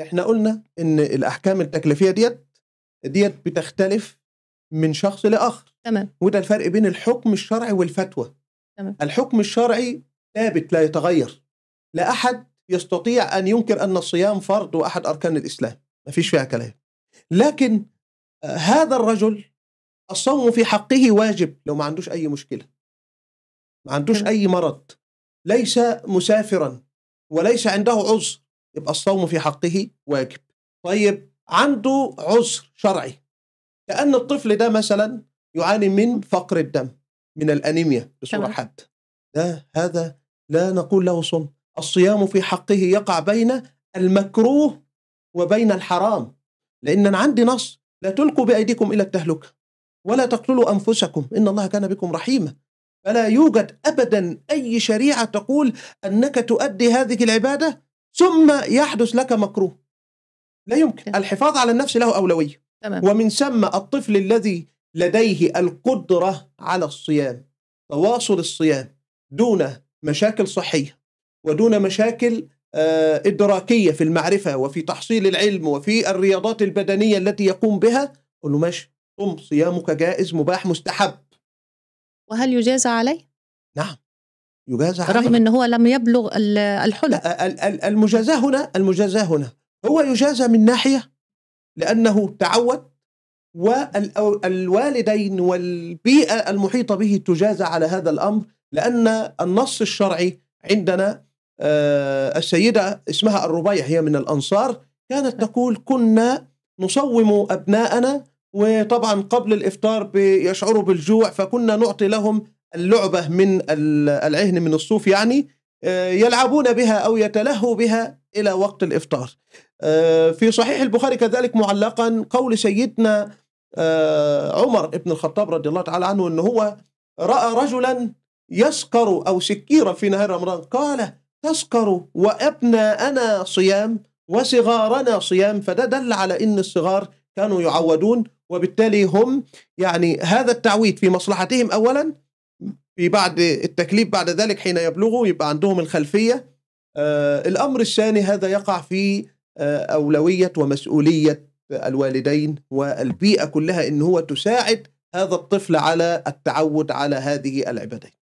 احنا قلنا ان الاحكام التكليفيه ديت ديت بتختلف من شخص لاخر تمام وده الفرق بين الحكم الشرعي والفتوى تمام الحكم الشرعي ثابت لا يتغير لا احد يستطيع ان ينكر ان الصيام فرض واحد اركان الاسلام ما فيش فيها كلام لكن آه، هذا الرجل الصوم في حقه واجب لو ما عندوش اي مشكله ما عندوش اي مرض ليس مسافرا وليس عنده عذر يبقى الصوم في حقه واجب طيب عنده عذر شرعي كأن الطفل ده مثلا يعاني من فقر الدم من الأنيميا بصورة حادة ده هذا لا نقول له صم الصيام في حقه يقع بين المكروه وبين الحرام لأن أنا عندي نص لا تلقوا بأيديكم إلى التهلكة ولا تقتلوا أنفسكم إن الله كان بكم رحيما فلا يوجد أبدا أي شريعة تقول أنك تؤدي هذه العبادة ثم يحدث لك مكروه لا يمكن الحفاظ على النفس له أولوية تمام. ومن ثم الطفل الذي لديه القدرة على الصيام تواصل الصيام دون مشاكل صحية ودون مشاكل آه، إدراكية في المعرفة وفي تحصيل العلم وفي الرياضات البدنية التي يقوم بها قل له ماشي قم صيامك جائز مباح مستحب وهل يجازى عليه؟ نعم يجازى رغم ان هو لم يبلغ الحلم المجازاه هنا المجازاه هنا هو يجازى من ناحيه لانه تعود والوالدين والبيئه المحيطه به تجازى على هذا الامر لان النص الشرعي عندنا آه، السيده اسمها الربيع هي من الانصار كانت تقول كنا نصوم ابناءنا وطبعا قبل الافطار بيشعروا بالجوع فكنا نعطي لهم اللعبة من العهن من الصوف يعني آه، يلعبون بها أو يتلهوا بها إلى وقت الإفطار آه، في صحيح البخاري كذلك معلقا قول سيدنا آه، عمر بن الخطاب رضي الله تعالى عنه أنه هو رأى رجلا يسكر أو سكيرا في نهار رمضان قال تسكر وأبناءنا صيام وصغارنا صيام فده دل على أن الصغار كانوا يعودون وبالتالي هم يعني هذا التعويد في مصلحتهم أولا في بعد التكليف بعد ذلك حين يبلغوا يبقى عندهم الخلفية آه، الأمر الثاني هذا يقع في آه، أولوية ومسؤولية الوالدين والبيئة كلها إن هو تساعد هذا الطفل على التعود على هذه العبادات